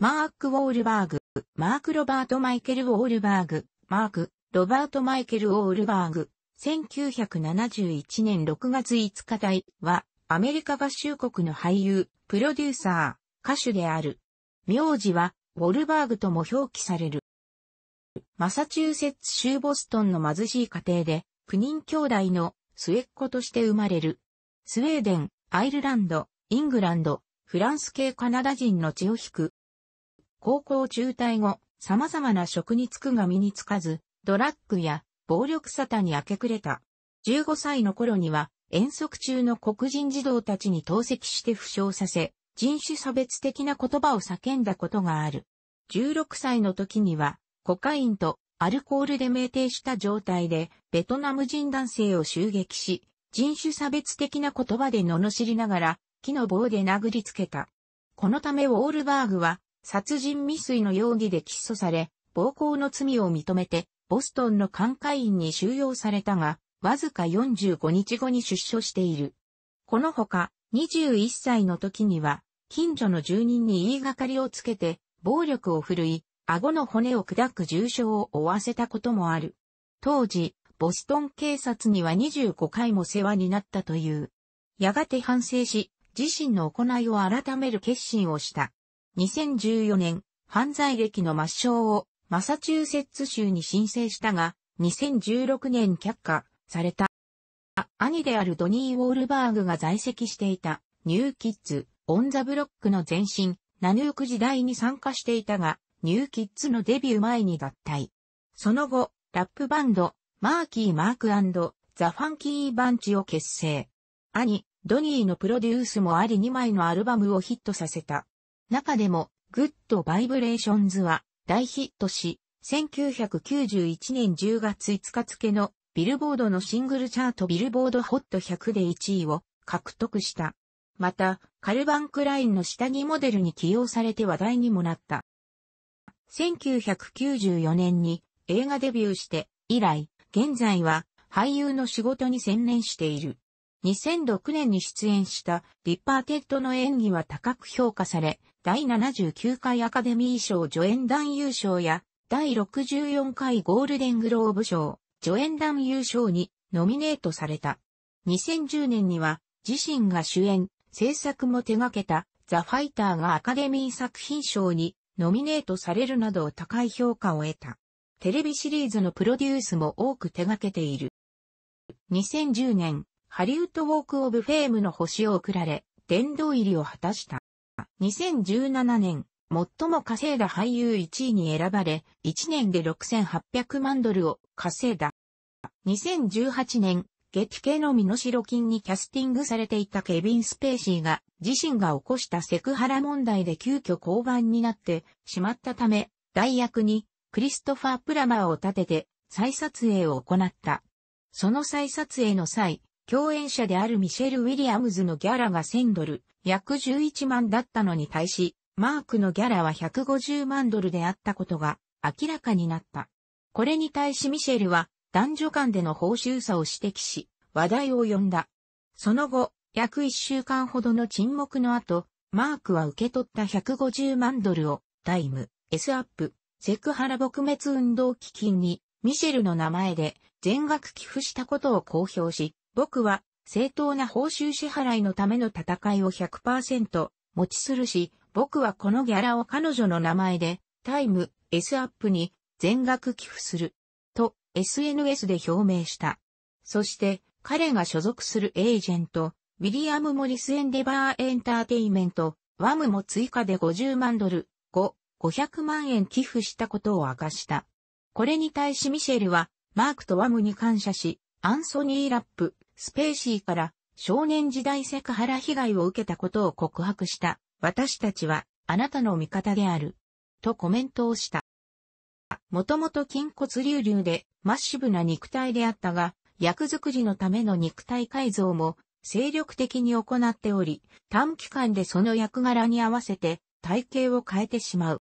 マーク・ウォールバーグ、マーク・ロバート・マイケル・ウォールバーグ、マーク、ロバート・マイケル・ウォールバーグ、1971年6月5日台は、アメリカ合衆国の俳優、プロデューサー、歌手である。名字は、ウォルバーグとも表記される。マサチューセッツ州ボストンの貧しい家庭で、9人兄弟の末っ子として生まれる。スウェーデン、アイルランド、イングランド、フランス系カナダ人の血を引く高校中退後、様々な職に就くが身につかず、ドラッグや暴力沙汰に明け暮れた。15歳の頃には、遠足中の黒人児童たちに投石して負傷させ、人種差別的な言葉を叫んだことがある。16歳の時には、コカインとアルコールで酩酊した状態で、ベトナム人男性を襲撃し、人種差別的な言葉で罵りながら、木の棒で殴りつけた。このためウォールバーグは、殺人未遂の容疑で起訴され、暴行の罪を認めて、ボストンの管会員に収容されたが、わずか45日後に出所している。このほか、21歳の時には、近所の住人に言いがかりをつけて、暴力を振るい、顎の骨を砕く重傷を負わせたこともある。当時、ボストン警察には25回も世話になったという。やがて反省し、自身の行いを改める決心をした。2014年、犯罪歴の抹消をマサチューセッツ州に申請したが、2016年却下された。兄であるドニー・ウォールバーグが在籍していたニューキッズ・オン・ザ・ブロックの前身、ナヌーク時代に参加していたが、ニューキッズのデビュー前に脱退。その後、ラップバンド、マーキー・マークザ・ファンキー・バンチを結成。兄、ドニーのプロデュースもあり2枚のアルバムをヒットさせた。中でも、グッドバイブレーションズは大ヒットし、1991年10月5日付のビルボードのシングルチャートビルボードホット100で1位を獲得した。また、カルバンクラインの下着モデルに起用されて話題にもなった。1994年に映画デビューして以来、現在は俳優の仕事に専念している。2006年に出演したリッパーテッドの演技は高く評価され、第79回アカデミー賞助演団優勝や、第64回ゴールデングローブ賞、助演団優勝にノミネートされた。2010年には、自身が主演、制作も手掛けた、ザ・ファイターがアカデミー作品賞にノミネートされるなど高い評価を得た。テレビシリーズのプロデュースも多く手掛けている。2010年、ハリウッドウォークオブフェームの星を贈られ、殿堂入りを果たした。2017年、最も稼いだ俳優1位に選ばれ、1年で6800万ドルを稼いだ。2018年、月系の身代金にキャスティングされていたケビン・スペーシーが自身が起こしたセクハラ問題で急遽降板になってしまったため、代役にクリストファー・プラマーを立てて再撮影を行った。その再撮影の際、共演者であるミシェル・ウィリアムズのギャラが1000ドル、約11万だったのに対し、マークのギャラは150万ドルであったことが明らかになった。これに対しミシェルは男女間での報酬差を指摘し、話題を呼んだ。その後、約1週間ほどの沈黙の後、マークは受け取った150万ドルを、タイム、S アップ、セクハラ撲滅運動基金に、ミシェルの名前で全額寄付したことを公表し、僕は正当な報酬支払いのための戦いを100%持ちするし、僕はこのギャラを彼女の名前で、タイム、S アップに全額寄付する。と、SNS で表明した。そして、彼が所属するエージェント、ウィリアム・モリス・エンデバー・エンターテイメント、ワムも追加で50万ドル、5、500万円寄付したことを明かした。これに対しミシェルは、マークとワムに感謝し、アンソニー・ラップ、スペーシーから少年時代セクハラ被害を受けたことを告白した。私たちはあなたの味方である。とコメントをした。もともと筋骨隆々でマッシブな肉体であったが、役作りのための肉体改造も精力的に行っており、短期間でその役柄に合わせて体型を変えてしまう。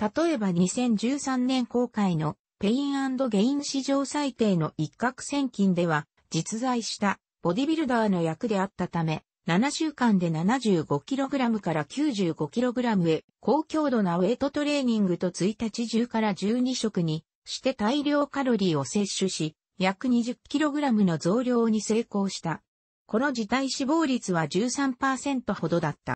例えば2013年公開のペインゲイン史上最低の一攫千金では、実在したボディビルダーの役であったため、7週間で 75kg から 95kg へ高強度なウェイトトレーニングと1日中から12食にして大量カロリーを摂取し、約 20kg の増量に成功した。この自体死亡率は13%ほどだった。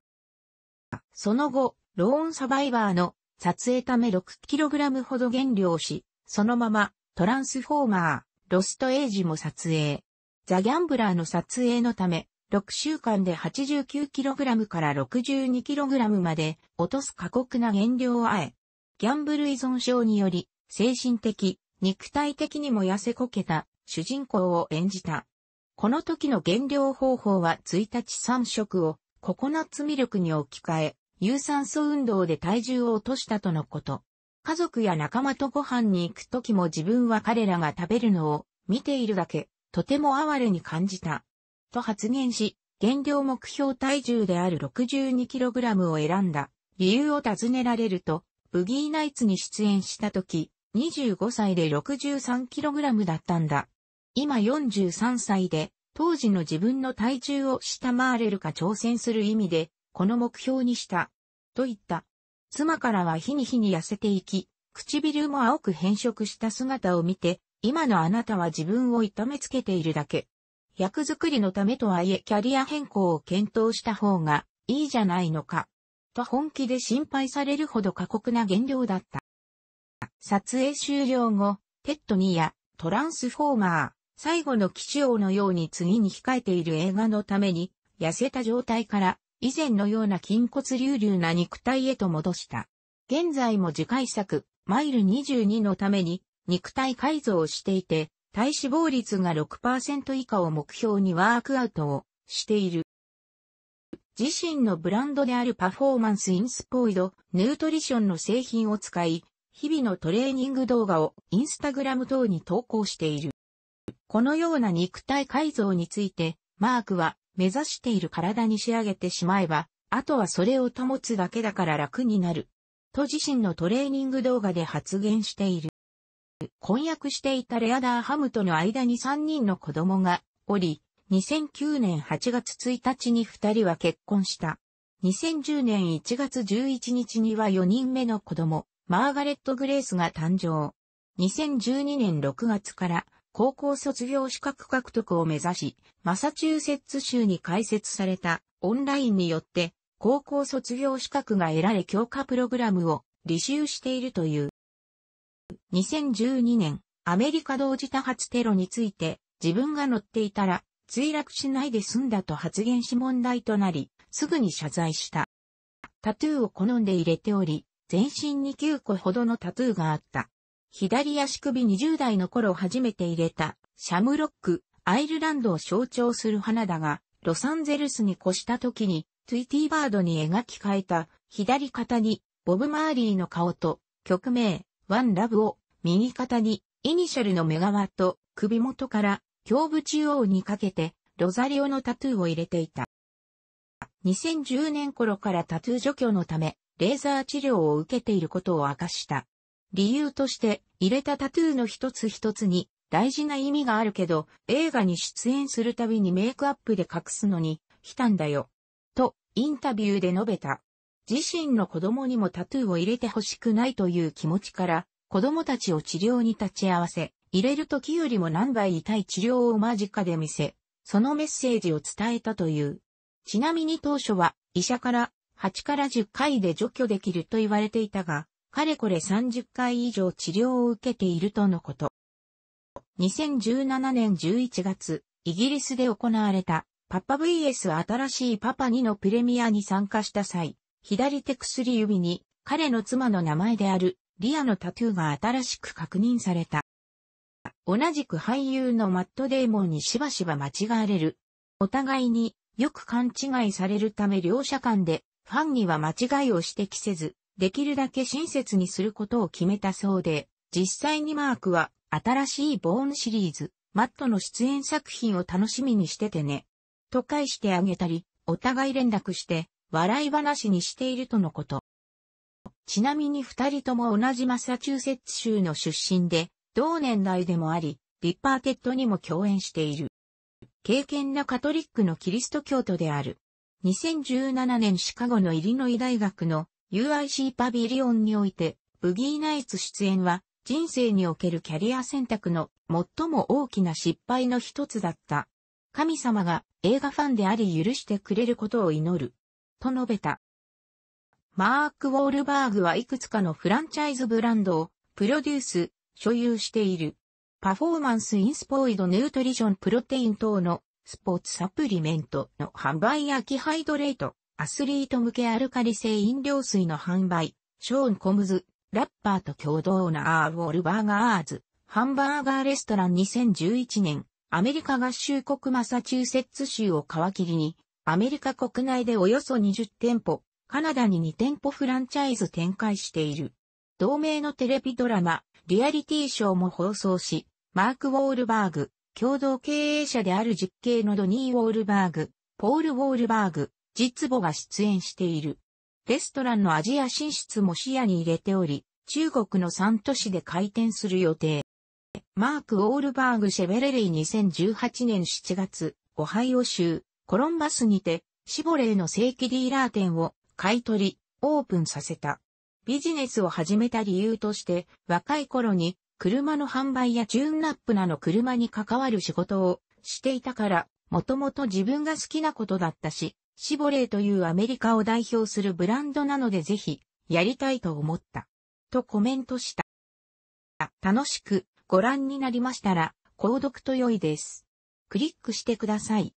その後、ローンサバイバーの撮影ため 6kg ほど減量し、そのままトランスフォーマー、ロストエイジも撮影。ザ・ギャンブラーの撮影のため、6週間で 89kg から 62kg まで落とす過酷な減量をあえ、ギャンブル依存症により、精神的、肉体的にも痩せこけた主人公を演じた。この時の減量方法は1日3食をココナッツミルクに置き換え、有酸素運動で体重を落としたとのこと。家族や仲間とご飯に行く時も自分は彼らが食べるのを見ているだけ、とても哀れに感じた。と発言し、減量目標体重である 62kg を選んだ理由を尋ねられると、ブギーナイツに出演した時、25歳で 63kg だったんだ。今43歳で、当時の自分の体重を下回れるか挑戦する意味で、この目標にした。と言った。妻からは日に日に痩せていき、唇も青く変色した姿を見て、今のあなたは自分を痛めつけているだけ。役作りのためとはいえキャリア変更を検討した方がいいじゃないのか。と本気で心配されるほど過酷な減量だった。撮影終了後、テッド2やトランスフォーマー、最後の騎士王のように次に控えている映画のために、痩せた状態から以前のような筋骨隆々な肉体へと戻した。現在も次回作、マイル22のために肉体改造をしていて、体脂肪率が6%以下を目標にワークアウトをしている。自身のブランドであるパフォーマンスインスポイド、ヌートリションの製品を使い、日々のトレーニング動画をインスタグラム等に投稿している。このような肉体改造について、マークは目指している体に仕上げてしまえば、あとはそれを保つだけだから楽になる。と自身のトレーニング動画で発言している。婚約していたレアダーハムとの間に3人の子供がおり、2009年8月1日に2人は結婚した。2010年1月11日には4人目の子供、マーガレット・グレースが誕生。2012年6月から高校卒業資格獲得を目指し、マサチューセッツ州に開設されたオンラインによって高校卒業資格が得られ強化プログラムを履修しているという。2012年、アメリカ同時多発テロについて自分が乗っていたら墜落しないで済んだと発言し問題となり、すぐに謝罪した。タトゥーを好んで入れており、全身に9個ほどのタトゥーがあった。左足首20代の頃初めて入れた、シャムロック、アイルランドを象徴する花だが、ロサンゼルスに越した時に、トゥイティーバードに描き変えた、左肩に、ボブ・マーリーの顔と、曲名、ワン・ラブを、右肩に、イニシャルの目側と、首元から、胸部中央にかけて、ロザリオのタトゥーを入れていた。2010年頃からタトゥー除去のため、レーザー治療を受けていることを明かした。理由として、入れたタトゥーの一つ一つに大事な意味があるけど、映画に出演するたびにメイクアップで隠すのに、来たんだよ。と、インタビューで述べた。自身の子供にもタトゥーを入れてほしくないという気持ちから、子供たちを治療に立ち合わせ、入れる時よりも何倍痛い治療を間近で見せ、そのメッセージを伝えたという。ちなみに当初は、医者から8から10回で除去できると言われていたが、かれこれ30回以上治療を受けているとのこと。2017年11月、イギリスで行われた、パパ VS 新しいパパ2のプレミアに参加した際、左手薬指に、彼の妻の名前である、リアのタトゥーが新しく確認された。同じく俳優のマット・デーモンにしばしば間違われる。お互いによく勘違いされるため両者間でファンには間違いを指摘せず、できるだけ親切にすることを決めたそうで、実際にマークは新しいボーンシリーズ、マットの出演作品を楽しみにしててね。と返してあげたり、お互い連絡して、笑い話にしているとのこと。ちなみに二人とも同じマサチューセッツ州の出身で、同年代でもあり、リッパーテッドにも共演している。敬虔なカトリックのキリスト教徒である。2017年シカゴのイリノイ大学の UIC パビリオンにおいて、ブギーナイツ出演は、人生におけるキャリア選択の最も大きな失敗の一つだった。神様が映画ファンであり許してくれることを祈る。と述べた。マーク・ウォールバーグはいくつかのフランチャイズブランドをプロデュース、所有している。パフォーマンス・インスポイド・ヌートリジョン・プロテイン等のスポーツサプリメントの販売やキハイドレート、アスリート向けアルカリ性飲料水の販売、ショーン・コムズ、ラッパーと共同なアーウォールバーガーズ、ハンバーガーレストラン2011年、アメリカ合衆国マサチューセッツ州を皮切りに、アメリカ国内でおよそ20店舗、カナダに2店舗フランチャイズ展開している。同名のテレビドラマ、リアリティショーも放送し、マーク・ウォールバーグ、共同経営者である実刑のドニー・ウォールバーグ、ポール・ウォールバーグ、実母が出演している。レストランのアジア進出も視野に入れており、中国の3都市で開店する予定。マーク・オールバーグ・シェベレリー2018年7月、オハイオ州、コロンバスにて、シボレーの正規ディーラー店を買い取り、オープンさせた。ビジネスを始めた理由として、若い頃に車の販売やチューンナップなど車に関わる仕事をしていたから、もともと自分が好きなことだったし、シボレーというアメリカを代表するブランドなのでぜひ、やりたいと思った。とコメントした。楽しくご覧になりましたら、購読と良いです。クリックしてください。